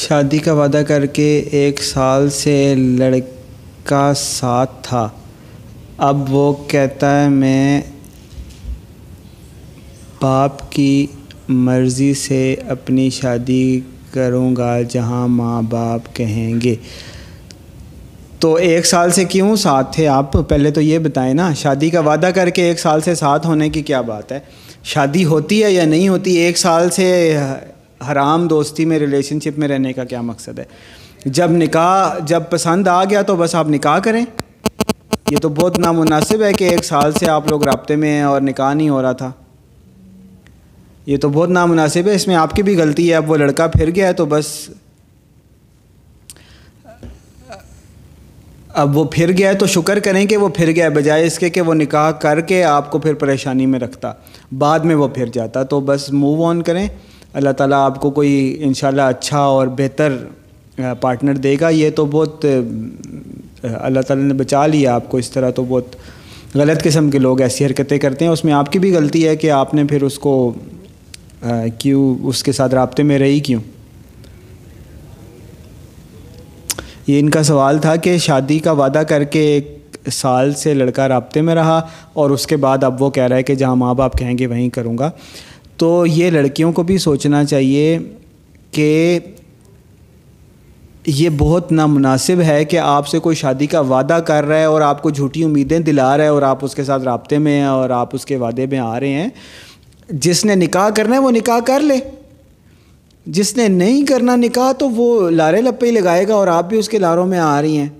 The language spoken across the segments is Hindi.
शादी का वादा करके एक साल से लड़का साथ था अब वो कहता है मैं बाप की मर्ज़ी से अपनी शादी करूँगा जहाँ माँ बाप कहेंगे तो एक साल से क्यों साथ थे आप पहले तो ये बताएं ना शादी का वादा करके एक साल से साथ होने की क्या बात है शादी होती है या नहीं होती एक साल से हराम दोस्ती में रिलेशनशिप में रहने का क्या मकसद है जब निकाह जब पसंद आ गया तो बस आप निकाह करें ये तो बहुत नामुनासिब है कि एक साल से आप लोग रबते में हैं और निकाह नहीं हो रहा था ये तो बहुत नामुनासिब है इसमें आपकी भी गलती है अब वो लड़का फिर गया है तो बस अब वो फिर गया है तो शुक्र करें कि वो फिर गया है बजाय इसके कि वो निकाह करके आपको फिर परेशानी में रखता बाद में वो फिर जाता तो बस मूव ऑन करें अल्लाह ताला आपको कोई इन अच्छा और बेहतर पार्टनर देगा ये तो बहुत अल्लाह ताला ने बचा लिया आपको इस तरह तो बहुत गलत किस्म के लोग ऐसी हरकतें करते हैं उसमें आपकी भी गलती है कि आपने फिर उसको क्यों उसके साथ रबते में रही क्यों ये इनका सवाल था कि शादी का वादा करके एक साल से लड़का रबते में रहा और उसके बाद अब वो कह रहा है कि जहाँ माँ बाप कहेंगे वहीं करूँगा तो ये लड़कियों को भी सोचना चाहिए कि ये बहुत नामुनासिब है कि आपसे कोई शादी का वादा कर रहा है और आपको झूठी उम्मीदें दिला रहा है और आप उसके साथ रबते में हैं और आप उसके वादे में आ रहे हैं जिसने निकाह करना है वो निकाह कर ले जिसने नहीं करना निकाह तो वो लारे लपे ही लगाएगा और आप भी उसके लारों में आ रही हैं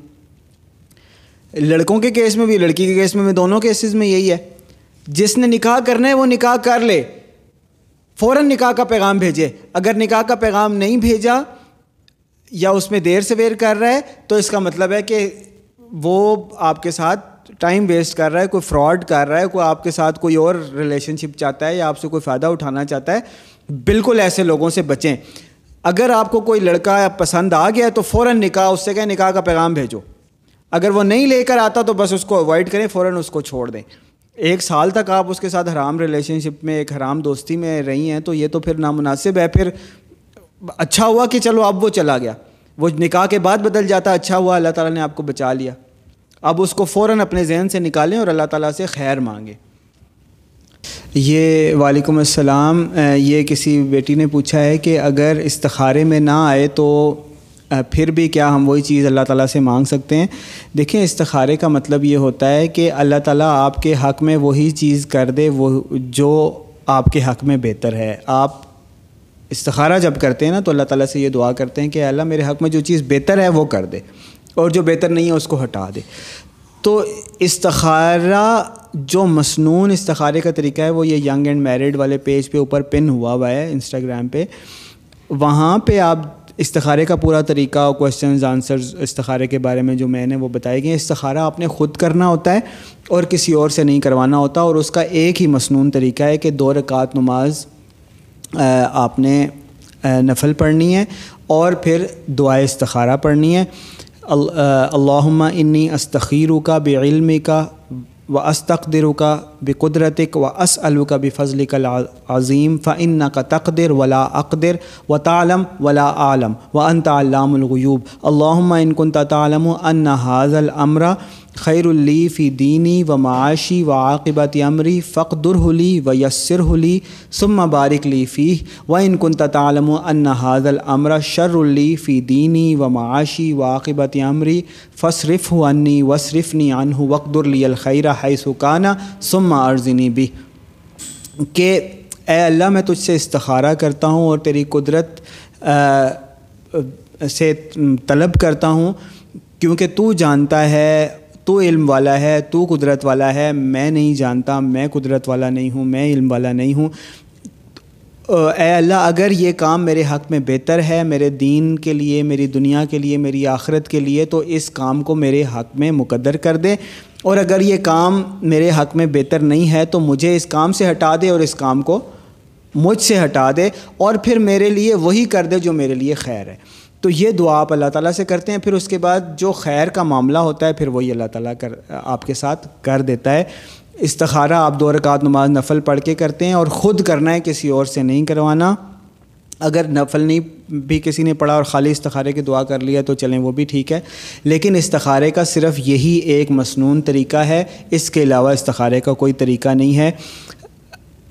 लड़कों के केस में भी लड़की के केस में भी दोनों केसेस में यही है जिसने निकाह करना है वो निकाह कर ले फ़ौर निकाह का पैगाम भेजे अगर निकाह का पैगाम नहीं भेजा या उसमें देर से वेर कर रहा है तो इसका मतलब है कि वो आपके साथ टाइम वेस्ट कर रहा है कोई फ्रॉड कर रहा है कोई आपके साथ कोई और रिलेशनशिप चाहता है या आपसे कोई फ़ायदा उठाना चाहता है बिल्कुल ऐसे लोगों से बचें अगर आपको कोई लड़का या पसंद आ गया है तो फ़ौर निकाह उससे कहें निकाह का पैगाम भेजो अगर वो नहीं लेकर आता तो बस उसको अवॉइड करें फ़ौर उसको छोड़ दें एक साल तक आप उसके साथ हराम रिलेशनशिप में एक हराम दोस्ती में रही हैं तो ये तो फिर नामुनासिब है फिर अच्छा हुआ कि चलो अब वो चला गया वो निकाह के बाद बदल जाता अच्छा हुआ अल्लाह ताला ने आपको बचा लिया अब उसको फ़ौर अपने जहन से निकालें और अल्लाह ताला से खैर मांगें ये वालेकुम अस्सलाम ये किसी बेटी ने पूछा है कि अगर इस्तारे में ना आए तो फिर भी क्या हम वही चीज़ अल्लाह ताला से मांग सकते हैं देखें इस्तखारे का मतलब ये होता है कि अल्लाह ताला आपके हक़ में वही चीज़ कर दे वो जो आपके हक़ में बेहतर है आप इस्तारा जब करते हैं ना तो अल्लाह ताला से ये दुआ करते हैं कि अल्लाह मेरे हक़ में जो चीज़ बेहतर है वो कर दे और जो बेहतर नहीं है उसको हटा दे तो इस्तारा जो मसनून इस्तारे का तरीका है वो ये यंग एंड मैरिड वाले पेज पे ऊपर पिन हुआ हुआ है इंस्टाग्राम पे वहाँ पे आप इस्तखारे का पूरा तरीका और क्वेश्चन आंसर्स इस्तारे के बारे में जो मैंने वो बताई गई इस्तारा आपने ख़ुद करना होता है और किसी और से नहीं करवाना होता और उसका एक ही मसनून तरीका है कि दो रकात नमाज आपने नफल पढ़नी है और फिर दुआ इस्तखारा पढ़नी है अल्लाम इन्नी अस्तखीरुका का बेलमी का व अस्तकदर का बक़ुदरतिक व अस अलू का कल अज़ीम फ़िन का तकदर वला अकदर व तालम वला आलम व अन तालमूब अल्लाम इनकुन तालम अन हाजल अमरा खैरली फ़ी दीनी व माशी व आकबत अमरी फ़ुरहली व हली सुम बारिकली फ़ी व इन तलम अन हाजल अमर शर्रली फ़ी दीनी व माशी व आकबत अमरी फ़सरफ़ अन्नी वसरफ़नी अनहु वक़दरलीखैर है सुकाना सुम अर्जनी भी के अल्लाह मैं तुझसे इस्तारा करता हूँ और तेरी कुदरत से तलब करता हूँ क्योंकि तू जानता है तो इल्म वाला है तो कुदरत वाला है मैं नहीं जानता मैं कुदरत वाला नहीं हूँ मैं इल्म वाला नहीं हूँ अल्लाह अगर ये काम मेरे हक़ में बेहतर है मेरे दीन के लिए मेरी दुनिया के लिए मेरी आखरत के लिए तो इस काम को मेरे हक़ में मुकदर कर दे और अगर ये काम मेरे हक़ में बेहतर नहीं है तो मुझे इस काम से हटा दे और इस काम को मुझसे हटा दे और फिर मेरे लिए वही कर दे जो मेरे लिए खैर है तो ये दुआ आप अल्लाह ताला से करते हैं फिर उसके बाद जो खैर का मामला होता है फिर वही अल्लाह ताला कर आपके साथ कर देता है इस्तखारा आप दो रकात नमाज नफल पढ़ के करते हैं और ख़ुद करना है किसी और से नहीं करवाना अगर नफल नहीं भी किसी ने पढ़ा और ख़ाली इस्तखारे की दुआ कर लिया तो चलें वो भी ठीक है लेकिन इस्तारे का सिर्फ यही एक मसनून तरीका है इसके अलावा इस्तारे का कोई तरीका नहीं है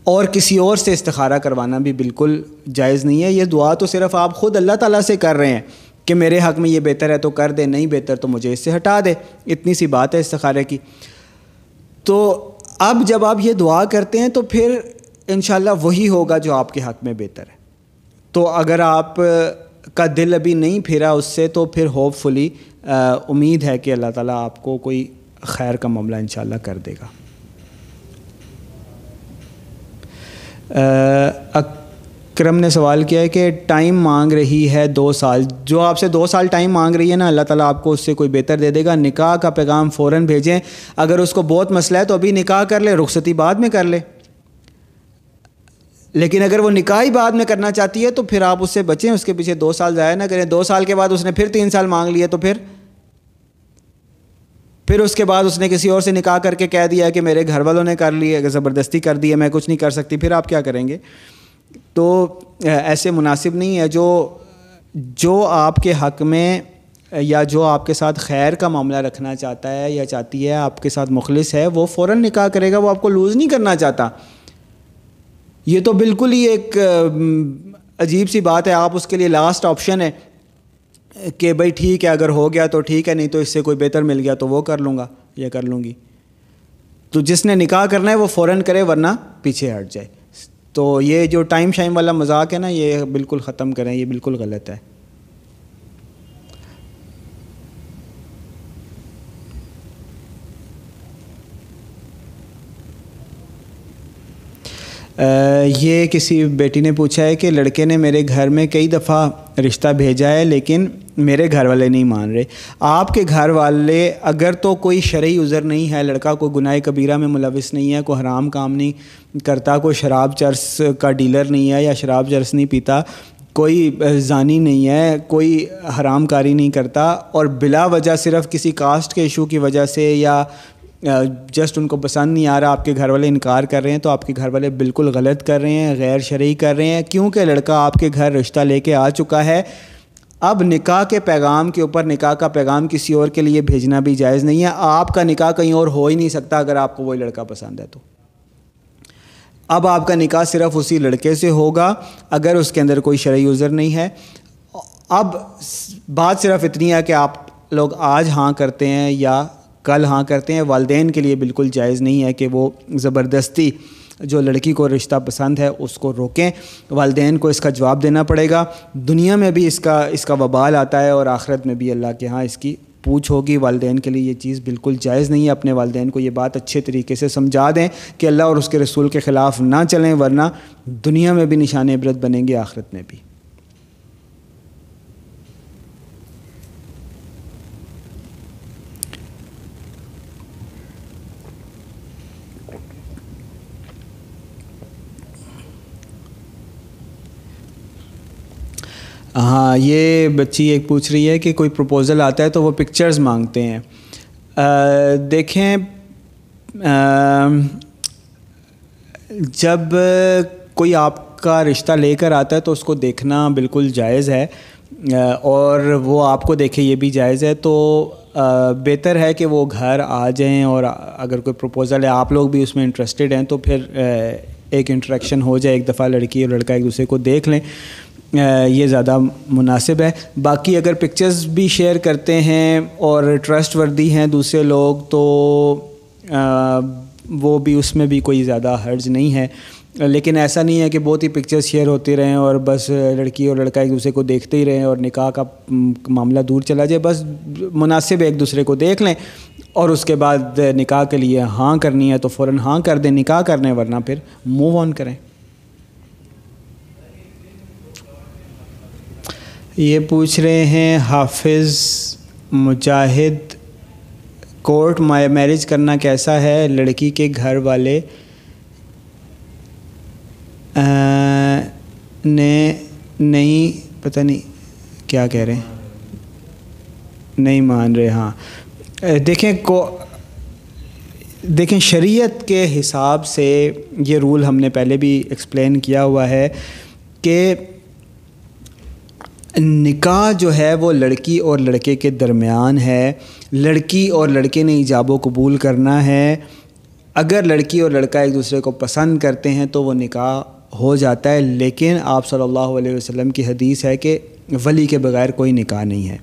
और किसी और से इस्तारा करवाना भी बिल्कुल जायज़ नहीं है ये दुआ तो सिर्फ़ आप ख़ुद अल्लाह ताला से कर रहे हैं कि मेरे हक़ में ये बेहतर है तो कर दे नहीं बेहतर तो मुझे इससे हटा दे इतनी सी बात है इस्तारे की तो अब जब आप ये दुआ करते हैं तो फिर इन वही होगा जो आपके हक़ में बेहतर है तो अगर आप का दिल अभी नहीं फिरा उससे तो फिर होपफुली उम्मीद है कि अल्लाह ताला आपको कोई खैर का मामला इन कर देगा अक्रम ने सवाल किया है कि टाइम मांग रही है दो साल जो आपसे दो साल टाइम मांग रही है ना अल्लाह ताला आपको उससे कोई बेहतर दे देगा निकाह का पैगाम फ़ौर भेजें अगर उसको बहुत मसला है तो अभी निकाह कर ले रुखसती बाद में कर ले लेकिन अगर वो निकाह ही बाद में करना चाहती है तो फिर आप उससे बचें उसके पीछे दो साल ज़ाया ना करें दो साल के बाद उसने फिर तीन साल मांग लिए तो फिर फिर उसके बाद उसने किसी और से निकाह करके कह दिया कि मेरे घर वालों ने कर लिए ज़बरदस्ती कर दी है मैं कुछ नहीं कर सकती फिर आप क्या करेंगे तो ऐसे मुनासिब नहीं है जो जो आपके हक में या जो आपके साथ खैर का मामला रखना चाहता है या चाहती है आपके साथ मुखलिस है वो फ़ौर निकाह करेगा वो आपको लूज़ नहीं करना चाहता ये तो बिल्कुल ही एक अजीब सी बात है आप उसके लिए लास्ट ऑप्शन है कि भाई ठीक है अगर हो गया तो ठीक है नहीं तो इससे कोई बेहतर मिल गया तो वो कर लूँगा या कर लूँगी तो जिसने निकाह करना है वो फ़ौर करे वरना पीछे हट जाए तो ये जो टाइम शाइम वाला मजाक है ना ये बिल्कुल ख़त्म करें ये बिल्कुल गलत है ये किसी बेटी ने पूछा है कि लड़के ने मेरे घर में कई दफ़ा रिश्ता भेजा है लेकिन मेरे घर वाले नहीं मान रहे आपके घर वाले अगर तो कोई शरय उज़र नहीं है लड़का कोई गुनाह कबीरा में मुलविस नहीं है कोई हराम काम नहीं करता कोई शराब चर्स का डीलर नहीं है या शराब चर्स नहीं पीता कोई जानी नहीं है कोई हरामकारी नहीं करता और बिला वजह सिर्फ किसी कास्ट के इशू की वजह से या जस्ट उनको पसंद नहीं आ रहा आपके घर वाले इनकार कर रहे हैं तो आपके घर वाले बिल्कुल गलत कर रहे हैं गैर शर्य कर रहे हैं क्योंकि लड़का आपके घर रिश्ता लेके आ चुका है अब निकाह के पैगाम के ऊपर निकाह का पैगाम किसी और के लिए भेजना भी जायज़ नहीं है आपका निकाह कहीं और हो ही नहीं सकता अगर आपको वही लड़का पसंद है तो अब आपका निकाह सिर्फ उसी लड़के से होगा अगर उसके अंदर कोई शर्य यूज़र नहीं है अब बात सिर्फ इतनी है कि आप लोग आज हाँ करते हैं या कल हाँ करते हैं वालदे के लिए बिल्कुल जायज़ नहीं है कि वो ज़बरदस्ती जो लड़की को रिश्ता पसंद है उसको रोकें वालदे को इसका जवाब देना पड़ेगा दुनिया में भी इसका इसका वबाल आता है और आखिरत में भी अल्लाह के यहाँ इसकी पूछ होगी वालदेन के लिए ये चीज़ बिल्कुल जायज़ नहीं है अपने वालदेन को ये बात अच्छे तरीके से समझा दें कि अल्लाह और उसके रसूल के ख़िलाफ़ ना चलें वरना दुनिया में भी निशान इबरत बनेंगे आखिरत में भी हाँ ये बच्ची एक पूछ रही है कि कोई प्रपोज़ल आता है तो वो पिक्चर्स मांगते हैं आ, देखें आ, जब कोई आपका रिश्ता लेकर आता है तो उसको देखना बिल्कुल जायज़ है और वो आपको देखे ये भी जायज़ है तो बेहतर है कि वो घर आ जाएं और अगर कोई प्रपोज़ल है आप लोग भी उसमें इंटरेस्टेड हैं तो फिर एक इंटरेक्शन हो जाए एक दफ़ा लड़की और लड़का एक दूसरे को देख लें ये ज़्यादा मुनासिब है बाकी अगर पिक्चर्स भी शेयर करते हैं और ट्रस्ट वर्दी हैं दूसरे लोग तो आ, वो भी उसमें भी कोई ज़्यादा हर्ज नहीं है लेकिन ऐसा नहीं है कि बहुत ही पिक्चर्स शेयर होते रहें और बस लड़की और लड़का एक दूसरे को देखते ही रहें और निकाह का मामला दूर चला जाए बस मुनासिब एक दूसरे को देख लें और उसके बाद निकाह के लिए हाँ करनी है तो फ़ौर हाँ कर दें निकाह करने वरना फिर मूव ऑन करें ये पूछ रहे हैं हाफिज़ मुजाहिद कोर्ट मैरिज करना कैसा है लड़की के घर वाले आ, ने नहीं पता नहीं क्या कह रहे हैं नहीं मान रहे हाँ देखें को देखें शरीयत के हिसाब से ये रूल हमने पहले भी एक्सप्लेन किया हुआ है कि निकाह जो है वो लड़की और लड़के के दरमियान है लड़की और लड़के ने ईजाबो कबूल करना है अगर लड़की और लड़का एक दूसरे को पसंद करते हैं तो वो निकाह हो जाता है लेकिन आप सल्लल्लाहु अलैहि वसल्लम की हदीस है कि वली के बग़ैर कोई निकाह नहीं है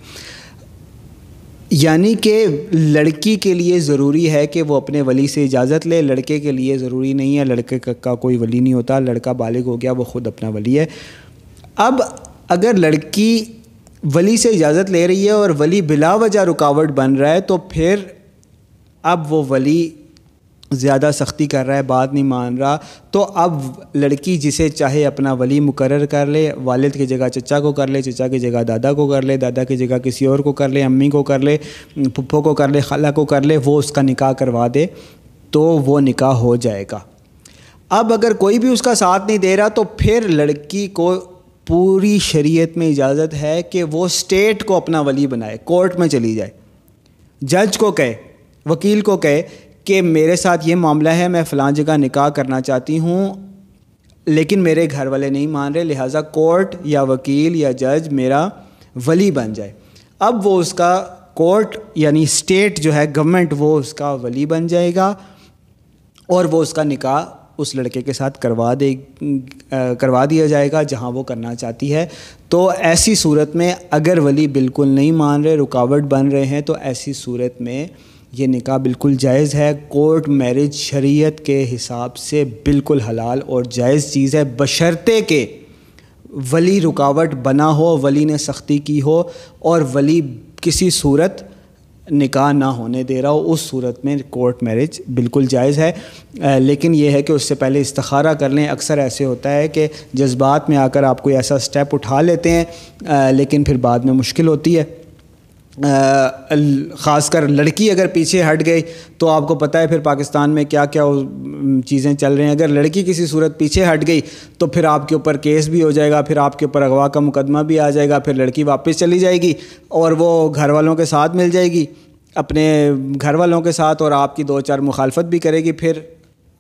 यानी कि लड़की के लिए ज़रूरी है कि वो अपने वली से इजाज़त ले लड़के के लिए ज़रूरी नहीं है लड़के का कोई वली नहीं होता लड़का बालिग हो गया वो ख़ुद अपना वली है अब अगर लड़की वली से इजाज़त ले रही है और वली बिला वजह रुकावट बन रहा है तो फिर अब वो वली ज़्यादा सख्ती कर रहा है बात नहीं मान रहा तो अब लड़की जिसे चाहे अपना वली मुकर कर ले वालिद की जगह चचा को कर ले चचा की जगह दादा को कर ले दादा की जगह किसी और को कर ले अम्मी को कर ले पुप्पो को कर ले खाला को कर ले वो उसका निकाह करवा दे तो वो निकाह हो जाएगा अब अगर कोई भी उसका साथ नहीं दे रहा तो फिर लड़की को पूरी शरीयत में इजाज़त है कि वो स्टेट को अपना वली बनाए कोर्ट में चली जाए जज को कहे वकील को कहे कि मेरे साथ ये मामला है मैं फ़लाँ जगह निकाह करना चाहती हूँ लेकिन मेरे घर वाले नहीं मान रहे लिहाजा कोर्ट या वकील या जज मेरा वली बन जाए अब वो उसका कोर्ट यानी स्टेट जो है गवर्नमेंट वो उसका वली बन जाएगा और वो उसका निकाह उस लड़के के साथ करवा दे करवा दिया जाएगा जहाँ वो करना चाहती है तो ऐसी सूरत में अगर वली बिल्कुल नहीं मान रहे रुकावट बन रहे हैं तो ऐसी सूरत में ये निकाह बिल्कुल जायज़ है कोर्ट मैरिज शरीयत के हिसाब से बिल्कुल हलाल और जायज़ चीज़ है बशर्ते के वली रुकावट बना हो वली ने सख्ती की हो और वली किसी सूरत निकाह ना होने दे रहा हो उस सूरत में कोर्ट मैरिज बिल्कुल जायज़ है लेकिन यह है कि उससे पहले इस्तारा कर लें अक्सर ऐसे होता है कि जज्बात में आकर आप कोई ऐसा स्टेप उठा लेते हैं लेकिन फिर बाद में मुश्किल होती है ख़ासकर लड़की अगर पीछे हट गई तो आपको पता है फिर पाकिस्तान में क्या क्या चीज़ें चल रही हैं अगर लड़की किसी सूरत पीछे हट गई तो फिर आपके ऊपर केस भी हो जाएगा फिर आपके ऊपर अगवा का मुकदमा भी आ जाएगा फिर लड़की वापस चली जाएगी और वो घर वालों के साथ मिल जाएगी अपने घर वालों के साथ और आपकी दो चार मुखालफत भी करेगी फिर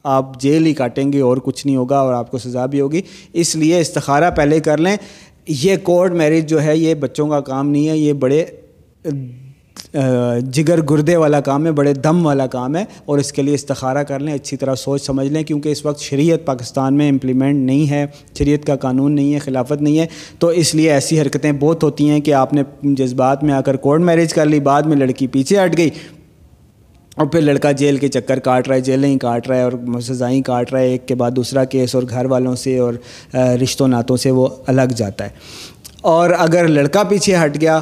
आप जेल ही काटेंगे और कुछ नहीं होगा और आपको सज़ा भी होगी इसलिए इस्तारा पहले कर लें ये कोर्ट मैरिज जो है ये बच्चों का काम नहीं है ये बड़े जिगर गुर्दे वाला काम है बड़े दम वाला काम है और इसके लिए इस्तारा कर लें अच्छी तरह सोच समझ लें क्योंकि इस वक्त शरीयत पाकिस्तान में इम्प्लीमेंट नहीं है शरीयत का कानून नहीं है खिलाफत नहीं है तो इसलिए ऐसी हरकतें बहुत होती हैं कि आपने जज्बात में आकर कोर्ट मैरिज कर ली बाद में लड़की पीछे हट गई और फिर लड़का जेल के चक्कर काट रहा है जेलें ही काट रहा है और सज़ाएँ काट रहा है एक के बाद दूसरा केस और घर वालों से और रिश्तों नातों से वो अलग जाता है और अगर लड़का पीछे हट गया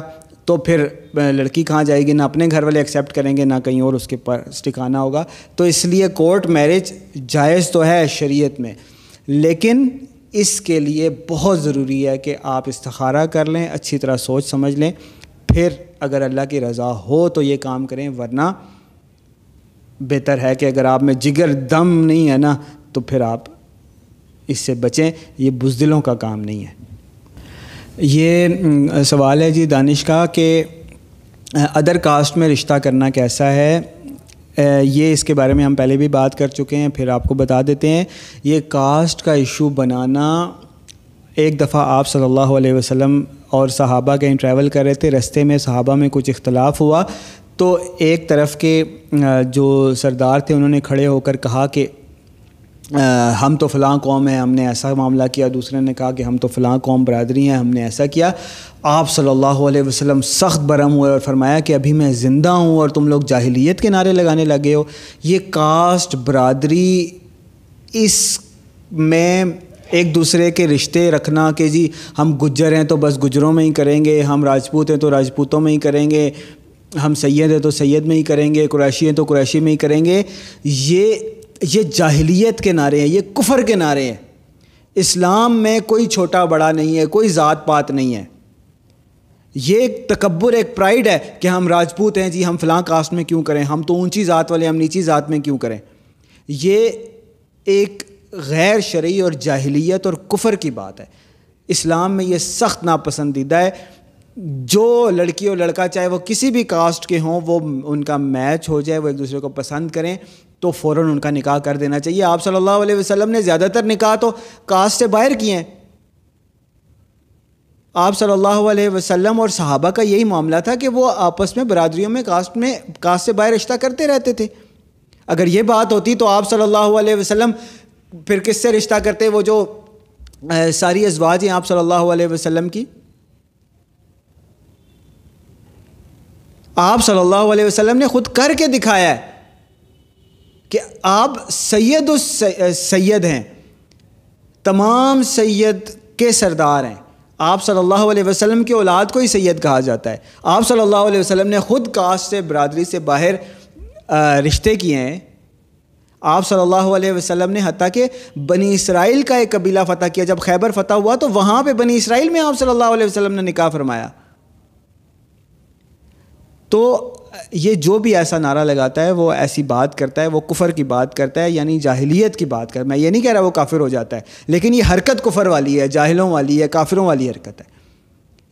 तो फिर लड़की कहाँ जाएगी ना अपने घर वाले एक्सेप्ट करेंगे ना कहीं और उसके पास ठिकाना होगा तो इसलिए कोर्ट मैरिज जायज़ तो है शरीयत में लेकिन इसके लिए बहुत ज़रूरी है कि आप इस्तारा कर लें अच्छी तरह सोच समझ लें फिर अगर अल्लाह की रज़ा हो तो ये काम करें वरना बेहतर है कि अगर आप में जिगर दम नहीं है ना तो फिर आप इससे बचें ये बुजदिलों का काम नहीं है ये सवाल है जी दानिश का कि अदर कास्ट में रिश्ता करना कैसा है ये इसके बारे में हम पहले भी बात कर चुके हैं फिर आपको बता देते हैं ये कास्ट का इशू बनाना एक दफ़ा आप सल्लल्लाहु अलैहि वसल्लम और सहाबा कहीं ट्रैवल कर रहे थे रस्ते में सहाबा में कुछ इख्तलाफ हुआ तो एक तरफ के जो सरदार थे उन्होंने खड़े होकर कहा कि आ, हम तो फ़लाँ कौम है हमने ऐसा मामला किया दूसरे ने कहा कि हम तो फ़लाँ कौम बरदरी हैं हमने ऐसा किया आप सल्लल्लाहु अलैहि वसल्लम सख्त बरम हुए और फरमाया कि अभी मैं ज़िंदा हूँ और तुम लोग जाहिलियत के नारे लगाने लगे हो ये कास्ट बरदरी इस में एक दूसरे के रिश्ते रखना कि जी हम गुजर हैं तो बस गुजरों में ही करेंगे हम राजपूत हैं तो राजपूतों में ही करेंगे हम सैद हैं तो सैद में ही करेंगे क्रैशी हैं तो क्रैशी में ही करेंगे ये ये जाहिलियत के नारे हैं ये कुफर के नारे हैं इस्लाम में कोई छोटा बड़ा नहीं है कोई ज़ात पात नहीं है ये एक तकबर एक प्राइड है कि हम राजपूत हैं जी हम फलां कास्ट में क्यों करें हम तो ऊंची ज़ात वाले हम नीची ज़ात में क्यों करें ये एक गैर शर्य और जाहलीत और कुफर की बात है इस्लाम में ये सख्त नापसंदीदा है जो लड़की और लड़का चाहे वो किसी भी कास्ट के हों वो उनका मैच हो जाए वो एक दूसरे को पसंद करें तो फ़ौर उनका निकाह कर देना चाहिए आप सल्लल्लाहु अलैहि वसल्लम ने ज़्यादातर निकाह तो कास्ट से बाहर किए हैं आप सल्लल्लाहु अलैहि वसल्लम और सहाबा का यही मामला था कि वो आपस में बरदरीों में कास्ट में कास्ट से बाहर रिश्ता करते रहते थे अगर ये बात होती तो आप सल्लल्लाहु अलैहि वसल्लम फिर किससे रिश्ता करते वो जो सारी अजवाज हैं आप सल्लल्लाहु अलैहि वसल्लम की आप सल्लल्लाहु अलैहि वसल्लम ने ख़ुद करके दिखाया है कि आप सैयद सैयद हैं तमाम सैयद के सरदार हैं आप सल्लल्लाहु अलैहि वसल्लम की औलाद को ही सैयद कहा जाता है आप सल्लल्लाहु अलैहि वसल्लम ने ख़ुद कास्ट से बरदरी से बाहर रिश्ते किए हैं आप सल्लल्लाहु अलैहि वसल्लम ने हत्या के बनी इसराइल का एक कबीला फ़तह किया जब खैबर फ़तह हुआ तो वहाँ पे बनी इसराइल में आप सल्लल्लाहु अलैहि वसल्लम ने निकाह फरमाया तो ये जो भी ऐसा नारा लगाता है वो ऐसी बात करता है वो कुफर की बात करता है यानी जाहिलियत की बात कर मैं ये नहीं कह रहा वो काफिर हो जाता है लेकिन ये हरकत कुफर वाली है जाहिलों वाली है काफिरों वाली हरकत है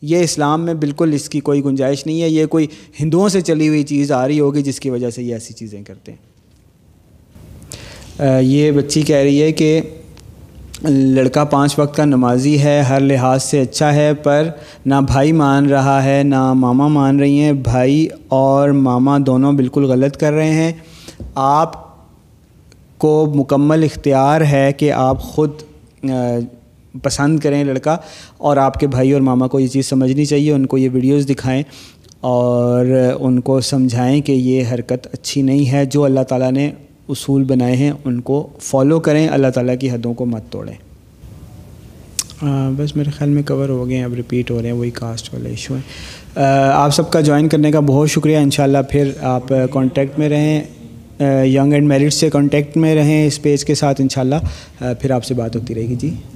ये इस्लाम में बिल्कुल इसकी कोई गुंजाइश नहीं है ये कोई हिंदुओं से चली हुई चीज़ आ रही होगी जिसकी वजह से ये ऐसी चीज़ें करते हैं ये बच्ची कह रही है कि लड़का पांच वक्त का नमाजी है हर लिहाज से अच्छा है पर ना भाई मान रहा है ना मामा मान रही हैं भाई और मामा दोनों बिल्कुल गलत कर रहे हैं आप को मुकम्मल इख्तियार है कि आप ख़ुद पसंद करें लड़का और आपके भाई और मामा को ये चीज़ समझनी चाहिए उनको ये वीडियोस दिखाएं और उनको समझाएं कि ये हरकत अच्छी नहीं है जो अल्लाह ताला ने उसूल बनाए हैं उनको फॉलो करें अल्लाह ताला की हदों को मत तोड़ें आ, बस मेरे ख्याल में कवर हो गए हैं अब रिपीट हो रहे हैं वही कास्ट वाले इशू हैं आप सबका ज्वाइन करने का बहुत शुक्रिया इन फिर आप कॉन्टेक्ट में रहें यंग एंड मेरिट से कॉन्टेक्ट में रहें इस पेज के साथ इन फिर आपसे बात होती रहेगी जी